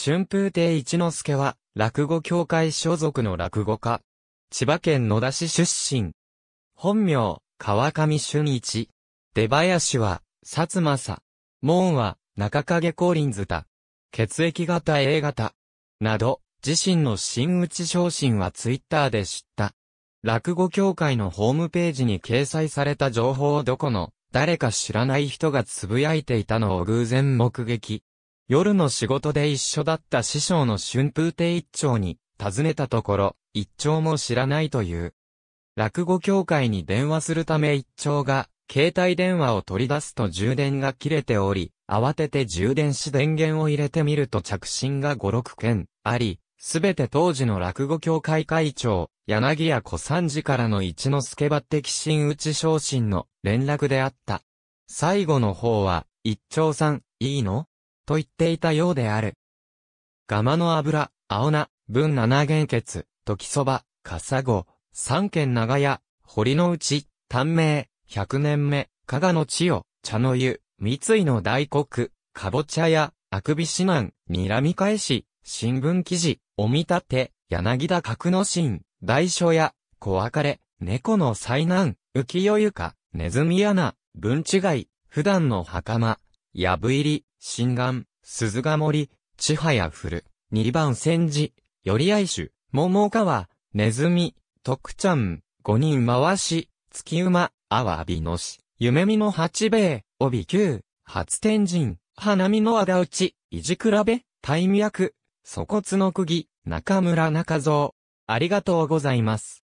春風亭一之助は、落語協会所属の落語家。千葉県野田市出身。本名、川上俊一。出林は、薩政。門は、中影光リ図ズ血液型 A 型。など、自身の真打ち昇進はツイッターで知った。落語協会のホームページに掲載された情報をどこの、誰か知らない人がつぶやいていたのを偶然目撃。夜の仕事で一緒だった師匠の春風亭一丁に、尋ねたところ、一丁も知らないという。落語協会に電話するため一丁が、携帯電話を取り出すと充電が切れており、慌てて充電し電源を入れてみると着信が5、6件あり、すべて当時の落語協会会長、柳谷小三治からの一之助抜擢新内昇進の連絡であった。最後の方は、一丁さん、いいのと言っていたようである。ガマの油、青菜、文七元血、時そば、カサゴ、三軒長屋、堀の内、短命、百年目、加賀の千代、茶の湯、三井の大黒、かぼちゃ屋、あくび指南、睨み返し、新聞記事、お見立て、柳田格之進、大書屋、小別れ、猫の災難、浮世床、ネズミ穴、文違い、普段の袴、やぶ入り、心眼、鈴ヶ森、千早降る、二番千字、寄り合い種、桃川、ネズミ、徳ちゃん、五人回し、月馬、アワビのし、夢見の八兵衛、帯九、初天神、花見のあだうち、いじくらべ、大脈、区、粗骨の釘、中村中蔵。ありがとうございます。